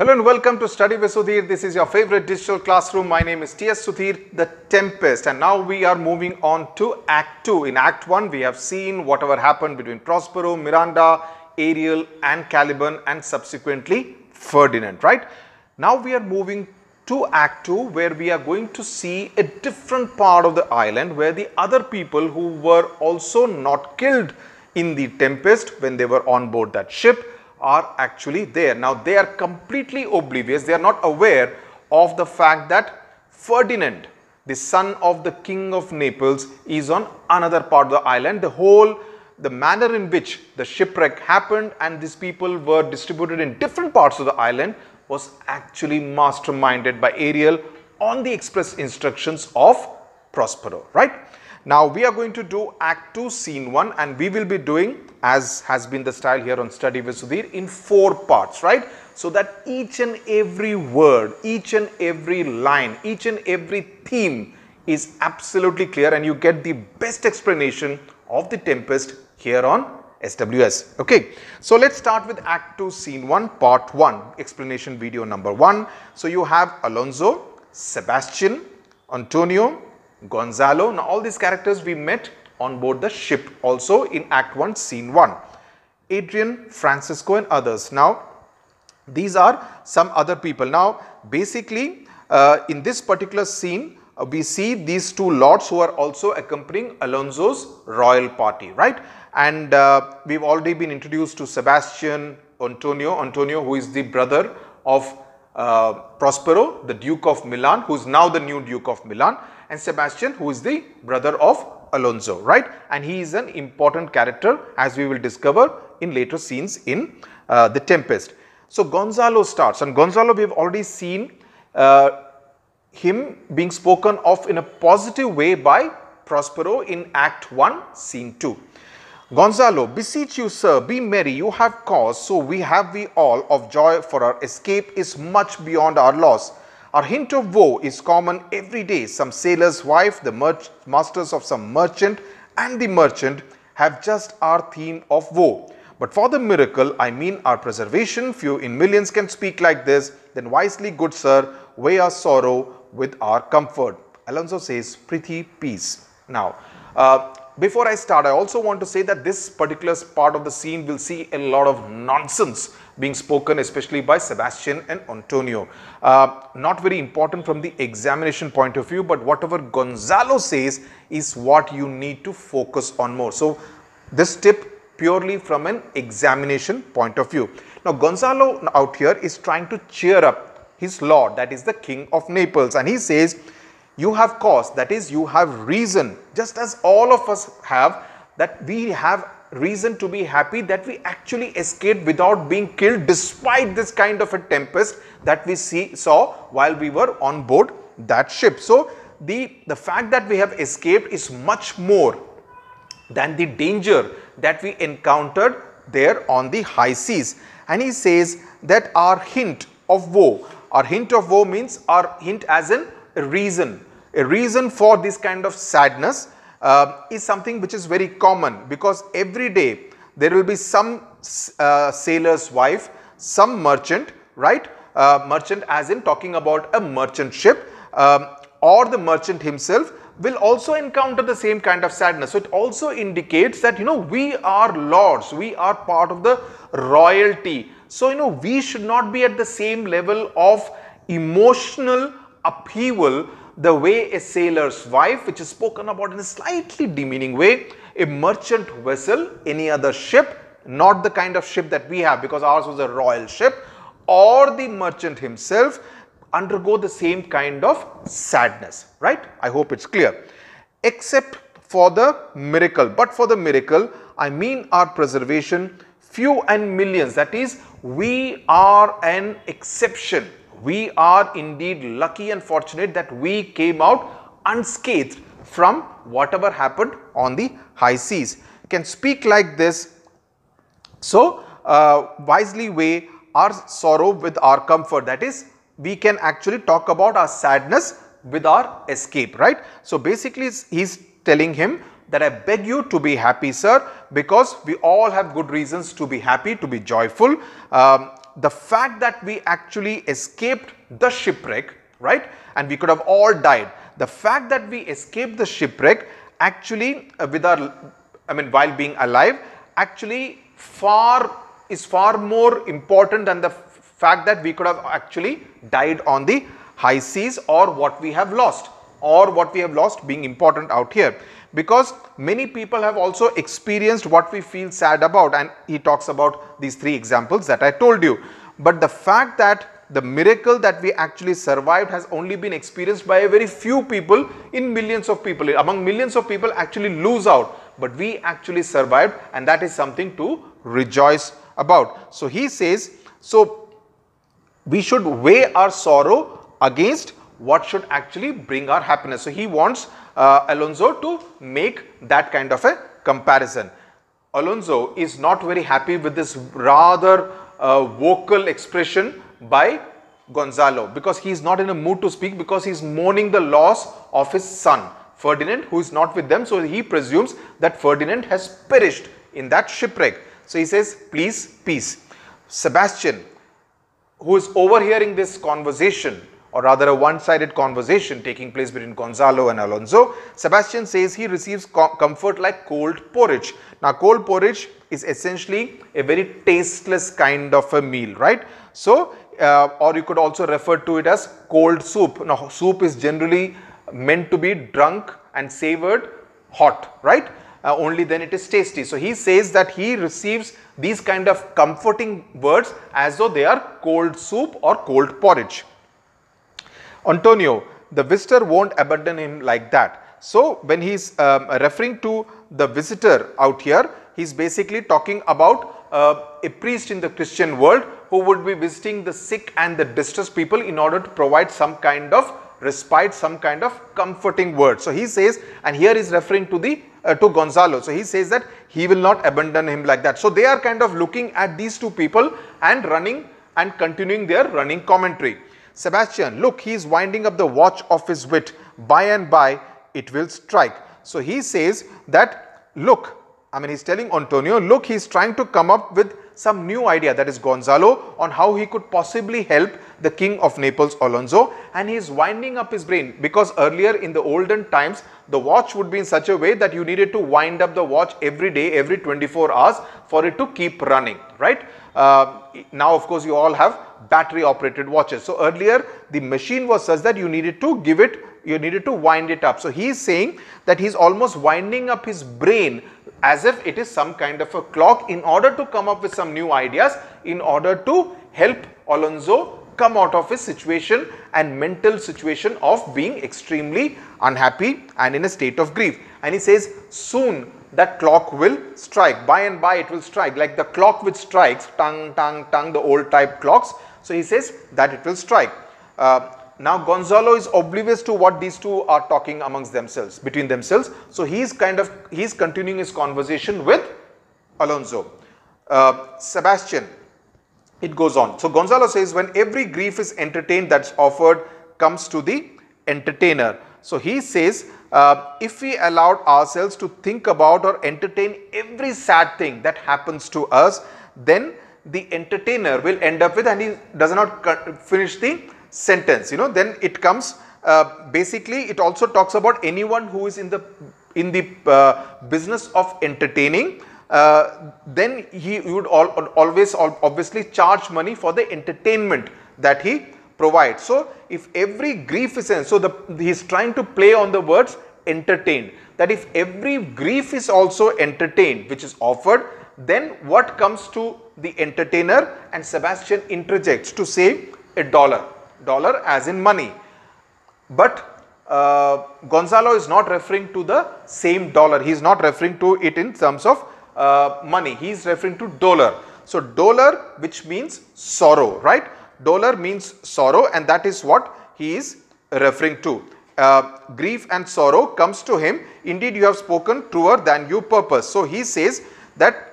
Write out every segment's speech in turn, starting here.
Hello and welcome to Study with Sudhir. This is your favorite digital classroom. My name is T.S. Sudhir, The Tempest. And now we are moving on to Act 2. In Act 1, we have seen whatever happened between Prospero, Miranda, Ariel and Caliban and subsequently Ferdinand, right? Now we are moving to Act 2 where we are going to see a different part of the island where the other people who were also not killed in the Tempest when they were on board that ship are actually there. Now they are completely oblivious, they are not aware of the fact that Ferdinand, the son of the king of Naples is on another part of the island. The whole, the manner in which the shipwreck happened and these people were distributed in different parts of the island was actually masterminded by Ariel on the express instructions of Prospero, right? Now we are going to do Act 2 Scene 1 and we will be doing as has been the style here on Study with Sudhir in four parts, right? So that each and every word, each and every line, each and every theme is absolutely clear and you get the best explanation of the Tempest here on SWS. Okay, so let's start with Act 2 Scene 1 Part 1 explanation video number 1. So you have Alonso, Sebastian, Antonio, Gonzalo. Now all these characters we met on board the ship also in Act 1 Scene 1. Adrian, Francisco and others. Now these are some other people. Now basically uh, in this particular scene uh, we see these two lords who are also accompanying Alonso's royal party right and uh, we've already been introduced to Sebastian Antonio, Antonio who is the brother of uh, Prospero the Duke of Milan who is now the new Duke of Milan and Sebastian who is the brother of Alonso, right? And he is an important character as we will discover in later scenes in uh, The Tempest. So, Gonzalo starts and Gonzalo we have already seen uh, him being spoken of in a positive way by Prospero in Act 1, Scene 2. Gonzalo, beseech you, sir, be merry, you have cause, so we have we all of joy, for our escape is much beyond our loss. Our hint of woe is common every day. Some sailor's wife, the masters of some merchant and the merchant have just our theme of woe. But for the miracle, I mean our preservation, few in millions can speak like this, then wisely, good sir, weigh our sorrow with our comfort. Alonso says, pretty peace. Now, uh, before I start, I also want to say that this particular part of the scene will see a lot of nonsense being spoken especially by Sebastian and Antonio. Uh, not very important from the examination point of view but whatever Gonzalo says is what you need to focus on more. So this tip purely from an examination point of view. Now Gonzalo out here is trying to cheer up his lord that is the king of Naples and he says you have cause, that is, you have reason, just as all of us have, that we have reason to be happy that we actually escaped without being killed despite this kind of a tempest that we see saw while we were on board that ship. So, the, the fact that we have escaped is much more than the danger that we encountered there on the high seas. And he says that our hint of woe, our hint of woe means our hint as an reason. A reason for this kind of sadness uh, is something which is very common because every day there will be some uh, sailor's wife, some merchant, right? Uh, merchant as in talking about a merchant ship um, or the merchant himself will also encounter the same kind of sadness. So it also indicates that you know we are lords, we are part of the royalty. So you know we should not be at the same level of emotional upheaval the way a sailor's wife, which is spoken about in a slightly demeaning way, a merchant vessel, any other ship, not the kind of ship that we have because ours was a royal ship or the merchant himself undergo the same kind of sadness, right? I hope it's clear. Except for the miracle, but for the miracle, I mean our preservation, few and millions, that is, we are an exception we are indeed lucky and fortunate that we came out unscathed from whatever happened on the high seas. Can speak like this. So, uh, wisely weigh our sorrow with our comfort. That is, we can actually talk about our sadness with our escape, right? So, basically, he's telling him that I beg you to be happy, sir, because we all have good reasons to be happy, to be joyful. Um, the fact that we actually escaped the shipwreck, right? And we could have all died. The fact that we escaped the shipwreck actually uh, with our, I mean while being alive actually far is far more important than the fact that we could have actually died on the high seas or what we have lost or what we have lost being important out here because many people have also experienced what we feel sad about and he talks about these three examples that I told you. But the fact that the miracle that we actually survived has only been experienced by a very few people in millions of people. Among millions of people actually lose out, but we actually survived and that is something to rejoice about. So he says, so we should weigh our sorrow against what should actually bring our happiness. So he wants uh, Alonso to make that kind of a comparison. Alonso is not very happy with this rather uh, vocal expression by Gonzalo because he is not in a mood to speak because he is mourning the loss of his son Ferdinand who is not with them. So, he presumes that Ferdinand has perished in that shipwreck. So, he says please peace. Sebastian who is overhearing this conversation or rather a one-sided conversation taking place between Gonzalo and Alonso. Sebastian says he receives co comfort like cold porridge. Now, cold porridge is essentially a very tasteless kind of a meal, right? So, uh, or you could also refer to it as cold soup. Now, soup is generally meant to be drunk and savored hot, right? Uh, only then it is tasty. So, he says that he receives these kind of comforting words as though they are cold soup or cold porridge. Antonio, the visitor won't abandon him like that. So when he's um, referring to the visitor out here, he's basically talking about uh, a priest in the Christian world who would be visiting the sick and the distressed people in order to provide some kind of respite, some kind of comforting word. So he says, and here he's referring to the uh, to Gonzalo. So he says that he will not abandon him like that. So they are kind of looking at these two people and running and continuing their running commentary. Sebastian, look, he is winding up the watch of his wit. By and by, it will strike. So he says that, look, I mean, he's telling Antonio, look, he's trying to come up with some new idea, that is Gonzalo, on how he could possibly help the king of Naples, Alonso, and he's winding up his brain because earlier in the olden times, the watch would be in such a way that you needed to wind up the watch every day, every 24 hours for it to keep running, right? Uh, now, of course, you all have battery operated watches. So earlier the machine was such that you needed to give it, you needed to wind it up. So he is saying that he is almost winding up his brain as if it is some kind of a clock in order to come up with some new ideas in order to help Alonso come out of his situation and mental situation of being extremely unhappy and in a state of grief. And he says soon that clock will strike. By and by it will strike like the clock which strikes, tang, tang, tang, the old type clocks so he says that it will strike. Uh, now Gonzalo is oblivious to what these two are talking amongst themselves, between themselves. So he is kind of, he is continuing his conversation with Alonso. Uh, Sebastian, it goes on. So Gonzalo says, when every grief is entertained that's offered comes to the entertainer. So he says, uh, if we allowed ourselves to think about or entertain every sad thing that happens to us, then the entertainer will end up with and he does not finish the sentence you know then it comes uh, basically it also talks about anyone who is in the in the uh, business of entertaining uh, then he would all, always obviously charge money for the entertainment that he provides so if every grief is so the he's trying to play on the words entertained that if every grief is also entertained which is offered then what comes to the entertainer and Sebastian interjects to say a dollar, dollar as in money. But uh, Gonzalo is not referring to the same dollar, he is not referring to it in terms of uh, money, he is referring to dollar. So dollar which means sorrow, right? Dollar means sorrow and that is what he is referring to. Uh, grief and sorrow comes to him. Indeed, you have spoken truer than you purpose. So he says that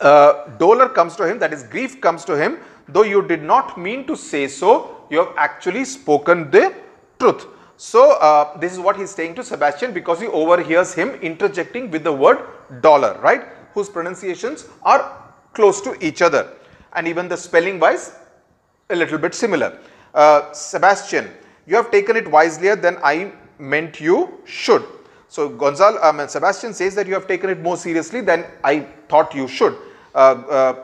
uh, dolor comes to him, that is grief comes to him, though you did not mean to say so, you have actually spoken the truth. So, uh, this is what he is saying to Sebastian because he overhears him interjecting with the word dollar, right, whose pronunciations are close to each other and even the spelling wise a little bit similar. Uh, Sebastian, you have taken it wiselier than I meant you should. So Gonzalo, um, Sebastian says that you have taken it more seriously than I thought you should. Uh, uh,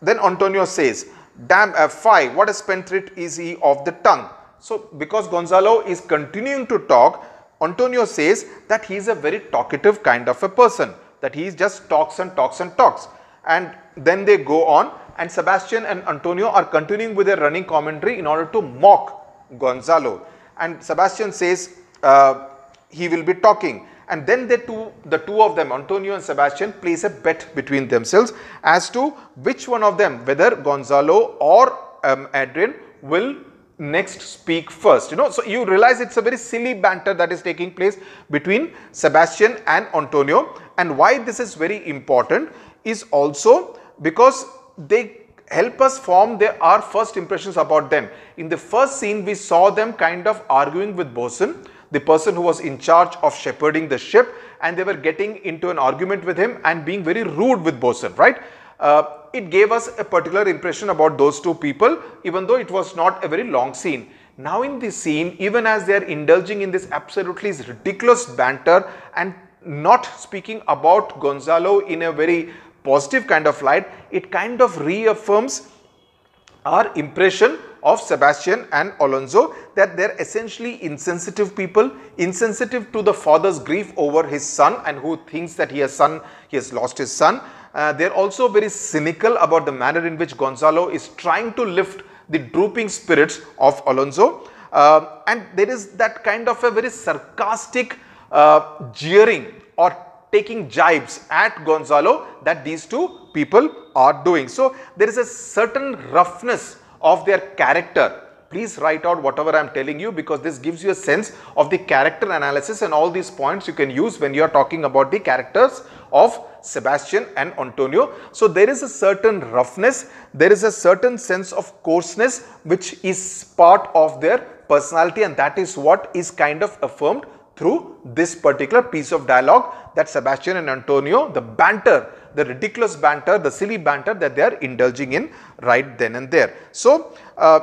then Antonio says, damn uh, five, what a spendthrift is he of the tongue? So, because Gonzalo is continuing to talk, Antonio says that he is a very talkative kind of a person, that he just talks and talks and talks. And then they go on and Sebastian and Antonio are continuing with their running commentary in order to mock Gonzalo. And Sebastian says uh, he will be talking and then the two, the two of them, Antonio and Sebastian, place a bet between themselves as to which one of them, whether Gonzalo or um, Adrian, will next speak first. You know, so you realize it's a very silly banter that is taking place between Sebastian and Antonio. And why this is very important is also because they help us form their, our first impressions about them. In the first scene, we saw them kind of arguing with Bosun the person who was in charge of shepherding the ship and they were getting into an argument with him and being very rude with Bosun, right? Uh, it gave us a particular impression about those two people even though it was not a very long scene. Now in this scene, even as they are indulging in this absolutely ridiculous banter and not speaking about Gonzalo in a very positive kind of light, it kind of reaffirms our impression of Sebastian and Alonso that they're essentially insensitive people, insensitive to the father's grief over his son and who thinks that he has son, he has lost his son. Uh, they're also very cynical about the manner in which Gonzalo is trying to lift the drooping spirits of Alonso. Uh, and there is that kind of a very sarcastic uh, jeering or taking jibes at Gonzalo that these two people are doing. So there is a certain roughness of their character. Please write out whatever I am telling you because this gives you a sense of the character analysis and all these points you can use when you are talking about the characters of Sebastian and Antonio. So there is a certain roughness, there is a certain sense of coarseness which is part of their personality and that is what is kind of affirmed through this particular piece of dialogue that Sebastian and Antonio, the banter, the ridiculous banter, the silly banter that they are indulging in right then and there. So, uh,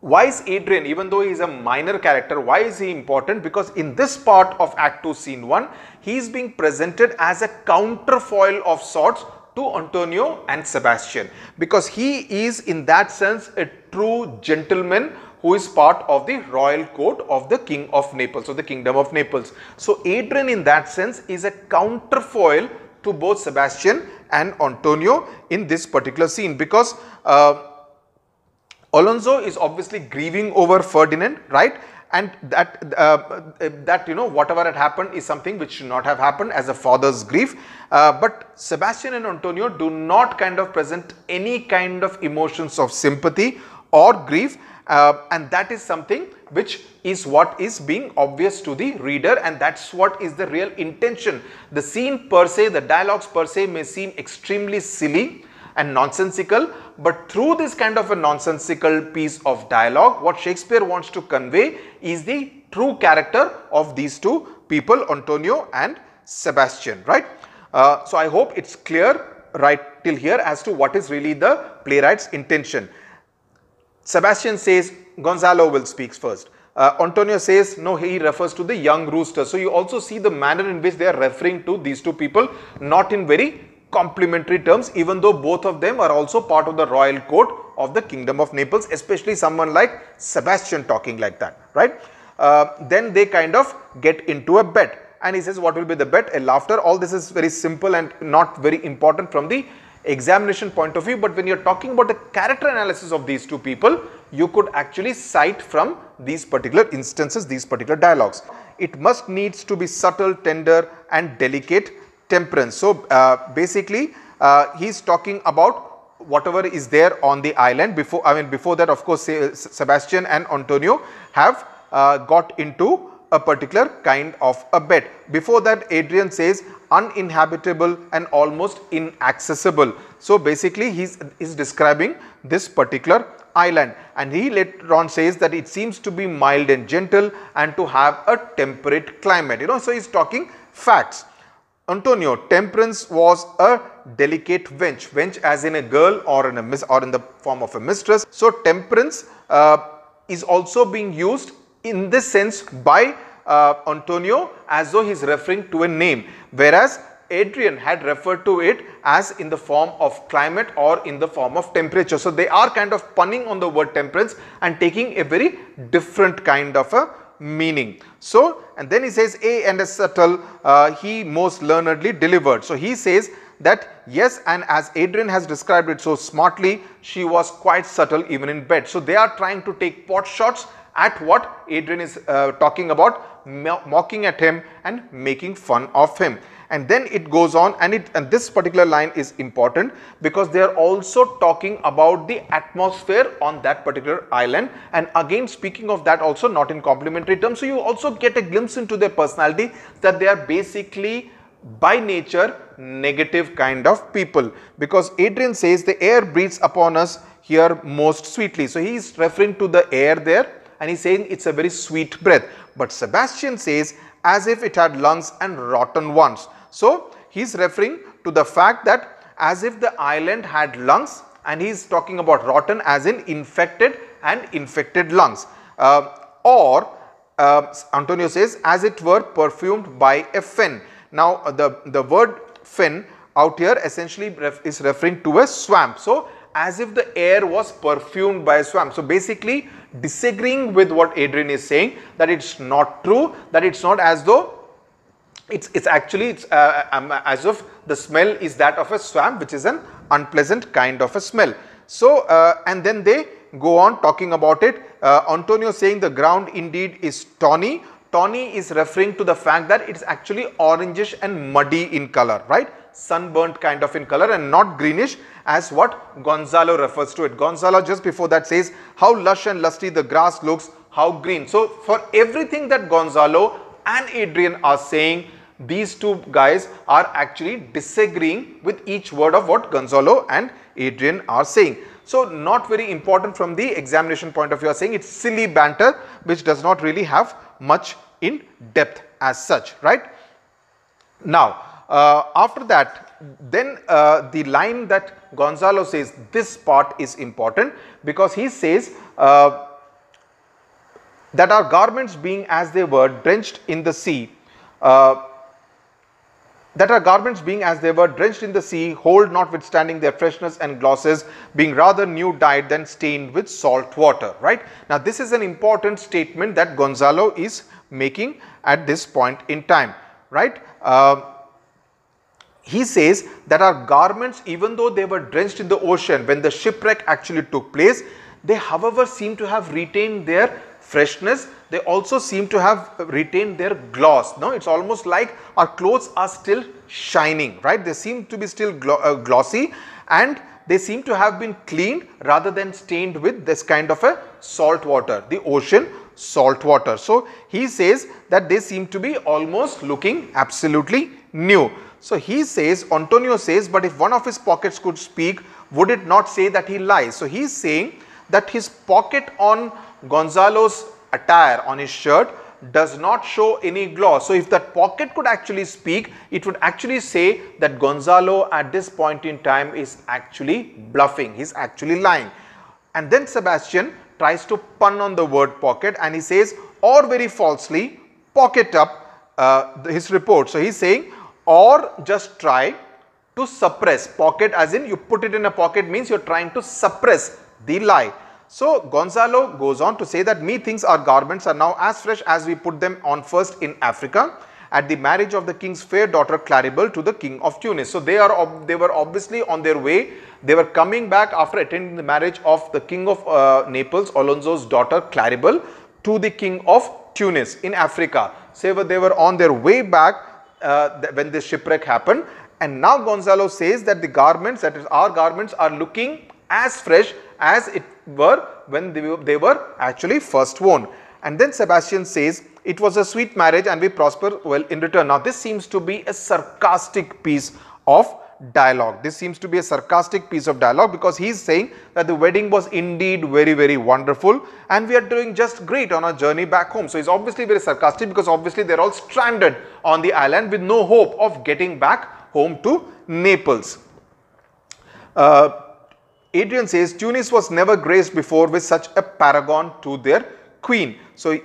why is Adrian, even though he is a minor character, why is he important? Because in this part of Act 2, Scene 1, he is being presented as a counterfoil of sorts to Antonio and Sebastian because he is in that sense a true gentleman who is part of the royal court of the king of Naples, or the kingdom of Naples. So Adrian in that sense is a counterfoil to both Sebastian and Antonio in this particular scene because uh, Alonso is obviously grieving over Ferdinand, right? and that uh, that you know whatever had happened is something which should not have happened as a father's grief uh, but sebastian and antonio do not kind of present any kind of emotions of sympathy or grief uh, and that is something which is what is being obvious to the reader and that's what is the real intention. The scene per se, the dialogues per se may seem extremely silly and nonsensical but through this kind of a nonsensical piece of dialogue what Shakespeare wants to convey is the true character of these two people Antonio and Sebastian right. Uh, so I hope it's clear right till here as to what is really the playwright's intention. Sebastian says Gonzalo will speak first. Uh, Antonio says, no, he refers to the young rooster. So you also see the manner in which they are referring to these two people, not in very complimentary terms, even though both of them are also part of the royal court of the kingdom of Naples, especially someone like Sebastian talking like that, right? Uh, then they kind of get into a bet and he says, what will be the bet? A laughter. All this is very simple and not very important from the examination point of view but when you're talking about the character analysis of these two people you could actually cite from these particular instances these particular dialogues it must needs to be subtle tender and delicate temperance so uh, basically uh, he's talking about whatever is there on the island before I mean before that of course Sebastian and Antonio have uh, got into a particular kind of a bed. Before that Adrian says uninhabitable and almost inaccessible. So basically he is describing this particular island and he later on says that it seems to be mild and gentle and to have a temperate climate. You know, so he's talking facts. Antonio, temperance was a delicate wench, wench as in a girl or in a miss or in the form of a mistress. So temperance uh, is also being used in this sense by uh, Antonio as though he is referring to a name whereas Adrian had referred to it as in the form of climate or in the form of temperature. So they are kind of punning on the word temperance and taking a very different kind of a meaning. So and then he says a and a subtle uh, he most learnedly delivered. So he says that yes and as Adrian has described it so smartly she was quite subtle even in bed. So they are trying to take pot shots at what Adrian is uh, talking about, mocking at him and making fun of him. And then it goes on and it and this particular line is important because they are also talking about the atmosphere on that particular island. And again speaking of that also not in complimentary terms. So you also get a glimpse into their personality that they are basically by nature negative kind of people because Adrian says the air breathes upon us here most sweetly. So he is referring to the air there and he's saying it's a very sweet breath. But Sebastian says as if it had lungs and rotten ones. So he's referring to the fact that as if the island had lungs and he's talking about rotten as in infected and infected lungs. Uh, or uh, Antonio says as it were perfumed by a fin. Now uh, the, the word fin out here essentially ref is referring to a swamp. So as if the air was perfumed by a swamp. So basically disagreeing with what Adrian is saying that it's not true, that it's not as though it's, it's actually it's uh, um, as if the smell is that of a swamp, which is an unpleasant kind of a smell. So uh, and then they go on talking about it. Uh, Antonio saying the ground indeed is tawny. Tawny is referring to the fact that it's actually orangish and muddy in color, right? sunburnt kind of in color and not greenish as what Gonzalo refers to it. Gonzalo just before that says how lush and lusty the grass looks, how green. So for everything that Gonzalo and Adrian are saying, these two guys are actually disagreeing with each word of what Gonzalo and Adrian are saying. So not very important from the examination point of view are saying it's silly banter which does not really have much in depth as such, right? Now, uh, after that then uh, the line that Gonzalo says this part is important because he says uh, that our garments being as they were drenched in the sea that our garments being as they were drenched in the sea hold notwithstanding their freshness and glosses being rather new dyed than stained with salt water right now this is an important statement that gonzalo is making at this point in time right uh, he says that our garments, even though they were drenched in the ocean when the shipwreck actually took place, they however seem to have retained their freshness. They also seem to have retained their gloss. Now it's almost like our clothes are still shining, right? They seem to be still glo uh, glossy and they seem to have been cleaned rather than stained with this kind of a salt water, the ocean salt water. So he says that they seem to be almost looking absolutely new. So he says, Antonio says, but if one of his pockets could speak, would it not say that he lies? So he is saying that his pocket on Gonzalo's attire on his shirt does not show any gloss. So if that pocket could actually speak, it would actually say that Gonzalo at this point in time is actually bluffing, he's actually lying. And then Sebastian tries to pun on the word pocket and he says or very falsely pocket up uh, his report. So he's saying or just try to suppress pocket as in you put it in a pocket means you are trying to suppress the lie. So Gonzalo goes on to say that me thinks our garments are now as fresh as we put them on first in Africa at the marriage of the king's fair daughter Claribel to the king of Tunis. So they are they were obviously on their way. They were coming back after attending the marriage of the king of uh, Naples, Alonso's daughter Claribel, to the king of Tunis in Africa. So they were on their way back uh, when this shipwreck happened and now Gonzalo says that the garments that is our garments are looking as fresh as it were when they, they were actually first worn. And then Sebastian says it was a sweet marriage and we prosper well in return. Now this seems to be a sarcastic piece of dialogue. This seems to be a sarcastic piece of dialogue because he is saying that the wedding was indeed very, very wonderful and we are doing just great on our journey back home. So he's obviously very sarcastic because obviously they're all stranded on the island with no hope of getting back home to Naples. Uh, Adrian says Tunis was never graced before with such a paragon to their queen. So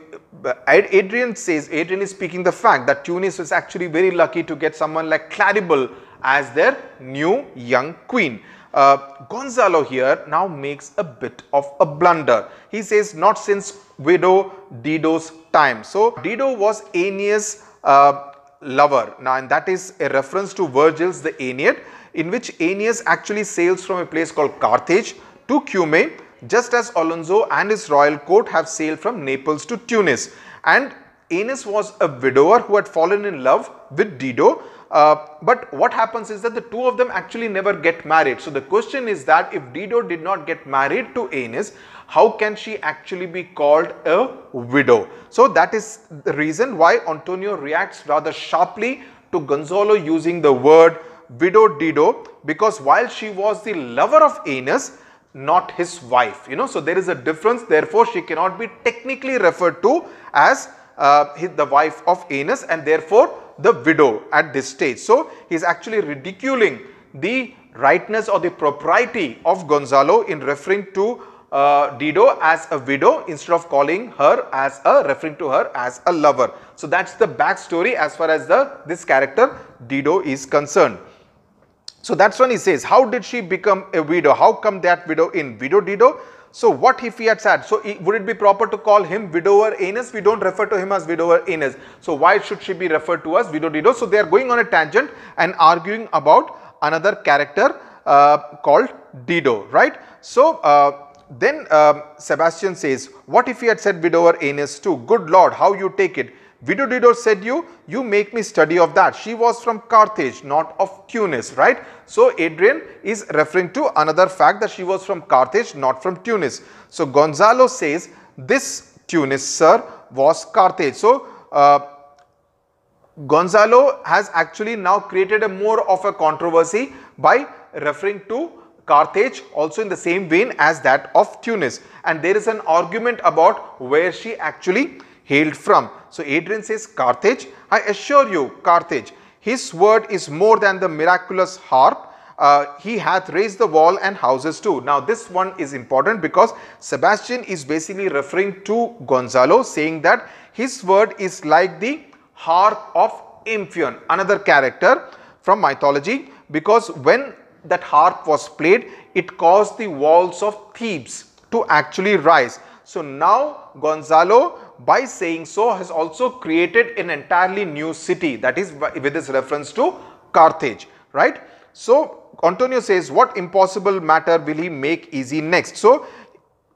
uh, Adrian says, Adrian is speaking the fact that Tunis is actually very lucky to get someone like Claribel as their new young queen. Uh, Gonzalo here now makes a bit of a blunder. He says not since widow Dido's time. So Dido was Aeneas uh, lover. Now and that is a reference to Virgil's The Aeneid in which Aeneas actually sails from a place called Carthage to Cumae just as Alonso and his royal court have sailed from Naples to Tunis. And Aeneas was a widower who had fallen in love with Dido uh, but what happens is that the two of them actually never get married. So the question is that if Dido did not get married to Aeneas, how can she actually be called a widow? So that is the reason why Antonio reacts rather sharply to Gonzalo using the word widow Dido because while she was the lover of Aeneas, not his wife, you know, so there is a difference. Therefore, she cannot be technically referred to as uh, the wife of Aeneas and therefore the widow at this stage. So he is actually ridiculing the rightness or the propriety of Gonzalo in referring to uh, Dido as a widow instead of calling her as a referring to her as a lover. So that's the backstory as far as the this character Dido is concerned. So that's when he says, how did she become a widow? How come that widow in Widow Dido? So what if he had said? So would it be proper to call him widower anus? We don't refer to him as widower anus. So why should she be referred to as widow dido? So they are going on a tangent and arguing about another character uh, called dido, right? So uh, then uh, Sebastian says, what if he had said widower anus too? Good lord, how you take it? Vidodido said you, you make me study of that. She was from Carthage, not of Tunis, right? So Adrian is referring to another fact that she was from Carthage, not from Tunis. So Gonzalo says, this Tunis, sir, was Carthage. So uh, Gonzalo has actually now created a more of a controversy by referring to Carthage also in the same vein as that of Tunis. And there is an argument about where she actually hailed from. So Adrian says, Carthage, I assure you, Carthage, his word is more than the miraculous harp. Uh, he hath raised the wall and houses too. Now this one is important because Sebastian is basically referring to Gonzalo saying that his word is like the harp of Amphion, another character from mythology because when that harp was played, it caused the walls of Thebes to actually rise. So now Gonzalo by saying so has also created an entirely new city that is with this reference to Carthage, right? So Antonio says what impossible matter will he make easy next? So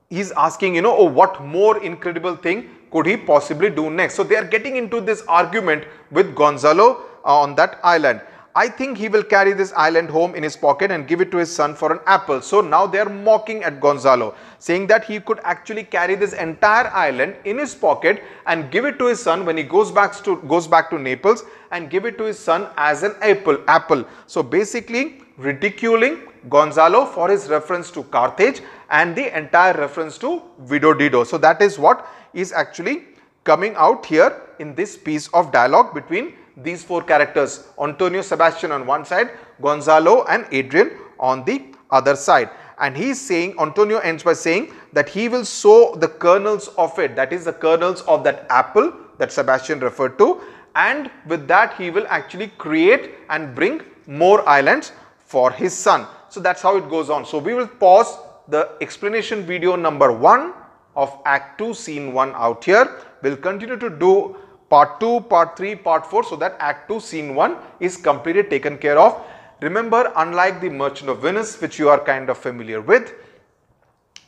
he's asking you know oh what more incredible thing could he possibly do next? So they are getting into this argument with Gonzalo uh, on that island. I think he will carry this island home in his pocket and give it to his son for an apple. So now they are mocking at Gonzalo, saying that he could actually carry this entire island in his pocket and give it to his son when he goes back to, goes back to Naples and give it to his son as an apple. apple. So basically ridiculing Gonzalo for his reference to Carthage and the entire reference to Dido. So that is what is actually coming out here in this piece of dialogue between these four characters Antonio Sebastian on one side, Gonzalo and Adrian on the other side. And he is saying, Antonio ends by saying that he will sow the kernels of it, that is the kernels of that apple that Sebastian referred to. And with that, he will actually create and bring more islands for his son. So that's how it goes on. So we will pause the explanation video number one of Act 2 Scene 1 out here. We'll continue to do part 2, part 3, part 4 so that act 2 scene 1 is completely taken care of. Remember unlike the Merchant of Venice which you are kind of familiar with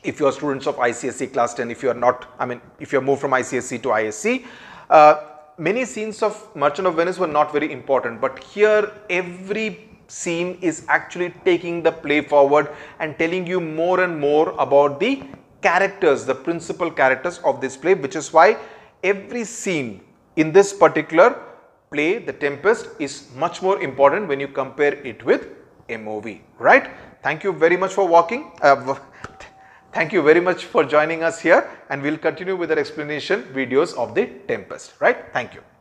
if you are students of ICSE class 10 if you are not I mean if you have moved from ICSE to ISC uh, many scenes of Merchant of Venice were not very important but here every scene is actually taking the play forward and telling you more and more about the characters the principal characters of this play which is why every scene in this particular play, the Tempest is much more important when you compare it with MOV, right? Thank you very much for walking. Uh, thank you very much for joining us here and we'll continue with our explanation videos of the Tempest, right? Thank you.